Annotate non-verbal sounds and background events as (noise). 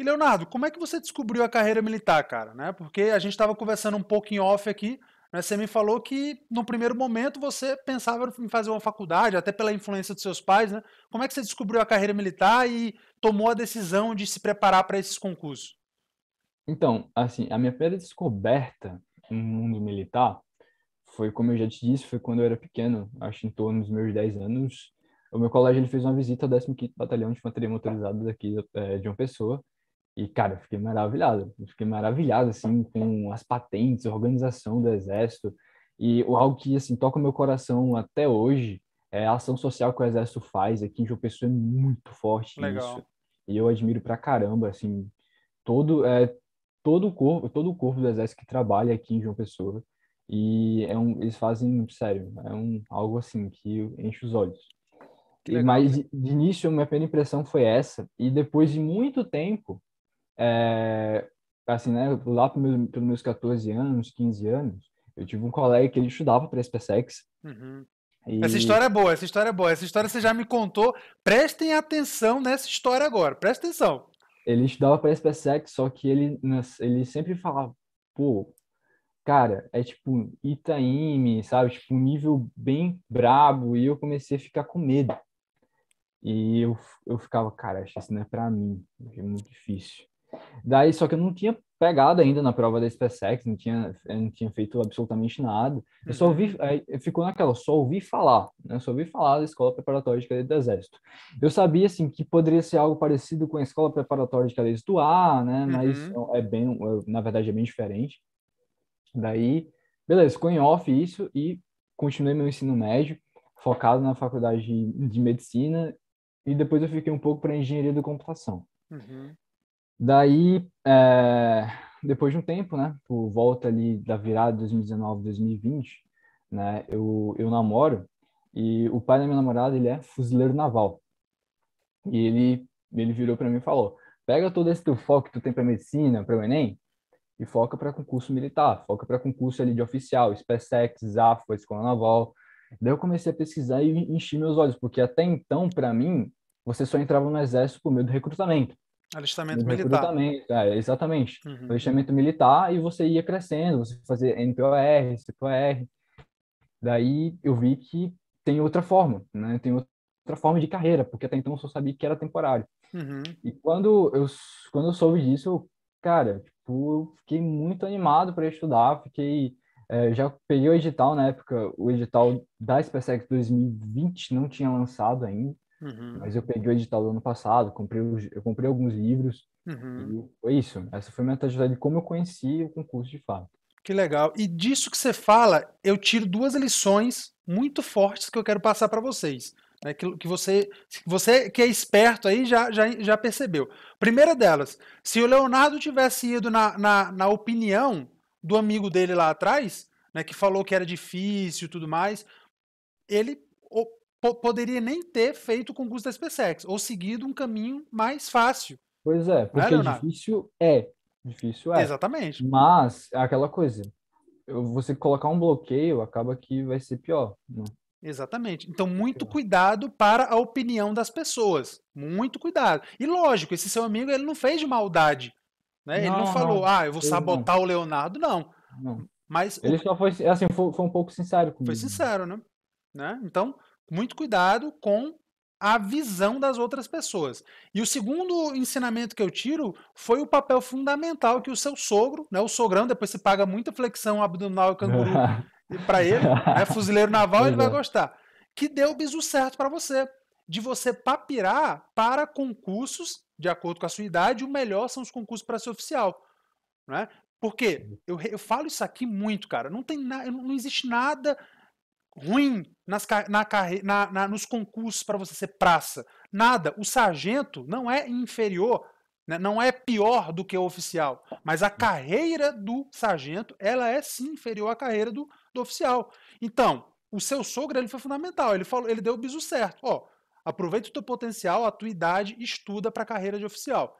E Leonardo, como é que você descobriu a carreira militar, cara? Né? Porque a gente estava conversando um pouco em off aqui, né? você me falou que no primeiro momento você pensava em fazer uma faculdade, até pela influência dos seus pais, né? Como é que você descobriu a carreira militar e tomou a decisão de se preparar para esses concursos? Então, assim, a minha primeira descoberta no mundo militar foi, como eu já te disse, foi quando eu era pequeno, acho em torno dos meus 10 anos. O meu colégio ele fez uma visita ao 15º Batalhão de Infantaria Motorizada daqui é, de uma pessoa, e, cara, eu fiquei maravilhado. Eu fiquei maravilhado, assim, com as patentes, a organização do Exército. E algo que, assim, toca meu coração até hoje é a ação social que o Exército faz aqui em João Pessoa é muito forte Legal. E eu admiro pra caramba, assim, todo, é, todo, o corpo, todo o corpo do Exército que trabalha aqui em João Pessoa. E é um, eles fazem, sério, é um, algo assim que enche os olhos. Legal, Mas né? de, de início, minha primeira impressão foi essa. E depois de muito tempo, é, assim, né, lá pelo, pelos meus 14 anos, 15 anos, eu tive um colega que ele estudava para SpaceX. Uhum. E... Essa história é boa, essa história é boa. Essa história você já me contou. Prestem atenção nessa história agora, presta atenção. Ele estudava para SpaceX, só que ele, ele sempre falava, pô, cara, é tipo Itaime, sabe? Tipo, um nível bem brabo. E eu comecei a ficar com medo. E eu, eu ficava, cara, acho isso não é pra mim. É muito difícil. Daí, só que eu não tinha pegado ainda na prova da SpaceX, não tinha, não tinha feito absolutamente nada. Eu só ouvi, uhum. ficou naquela, só ouvi falar, né? só ouvi falar da Escola Preparatória de cadetes do Exército. Eu sabia, assim, que poderia ser algo parecido com a Escola Preparatória de cadetes do Ar, né? Mas uhum. é, é bem, é, na verdade, é bem diferente. Daí, beleza, ficou em off isso e continuei meu ensino médio, focado na faculdade de medicina e depois eu fiquei um pouco para engenharia do computação. Uhum. Daí, é, depois de um tempo, né, por volta ali da virada de 2019, 2020, né, eu, eu namoro e o pai da minha namorada, ele é fuzileiro naval. E ele, ele virou para mim e falou, pega todo esse teu foco que tu tem para medicina, para o Enem, e foca para concurso militar, foca para concurso ali de oficial, SpaceX, Zafra, Escola Naval. Daí eu comecei a pesquisar e enchi meus olhos, porque até então, para mim, você só entrava no exército por meio do recrutamento. Alistamento militar. Recrutamento, é, exatamente. Uhum. Alistamento militar e você ia crescendo, você fazia NPOR, CPOR. Daí eu vi que tem outra forma, né? Tem outra forma de carreira, porque até então eu só sabia que era temporário. Uhum. E quando eu, quando eu soube disso, cara, tipo, eu fiquei muito animado para estudar, fiquei... É, já peguei o edital na época, o edital da SpaceX 2020 não tinha lançado ainda. Uhum. Mas eu peguei o edital do ano passado, comprei, eu comprei alguns livros. Uhum. E foi isso. Essa foi a minha trajetória de como eu conheci o concurso de fato. Que legal. E disso que você fala, eu tiro duas lições muito fortes que eu quero passar para vocês. Né, que, que você, você que é esperto aí já, já, já percebeu. Primeira delas, se o Leonardo tivesse ido na, na, na opinião do amigo dele lá atrás, né, que falou que era difícil e tudo mais, ele poderia nem ter feito o concurso da SpaceX, ou seguido um caminho mais fácil. Pois é, é porque é, difícil é. Difícil é. Exatamente. Mas, é aquela coisa, você colocar um bloqueio acaba que vai ser pior, né? Exatamente. Então, muito é. cuidado para a opinião das pessoas. Muito cuidado. E lógico, esse seu amigo ele não fez de maldade. Né? Não, ele não falou, não, ah, eu vou sabotar não. o Leonardo, não. Mas ele o... só foi, assim, foi, foi um pouco sincero comigo. Foi né? sincero, né? né? Então, muito cuidado com a visão das outras pessoas. E o segundo ensinamento que eu tiro foi o papel fundamental que o seu sogro, né, o sogrão, depois você paga muita flexão abdominal e canguru (laughs) para ele, é fuzileiro naval, ele vai é. gostar, que deu o bisu certo para você, de você papirar para concursos, de acordo com a sua idade, o melhor são os concursos para ser oficial. Né? Porque eu, eu falo isso aqui muito, cara, não, tem na, não existe nada ruim nas, na, na, na, nos concursos para você ser praça. Nada. O sargento não é inferior, né? não é pior do que o oficial. Mas a hum. carreira do sargento, ela é sim inferior à carreira do, do oficial. Então, o seu sogro ele foi fundamental. Ele falou, ele deu o biso certo. Ó, aproveita o teu potencial, a tua idade, estuda para a carreira de oficial.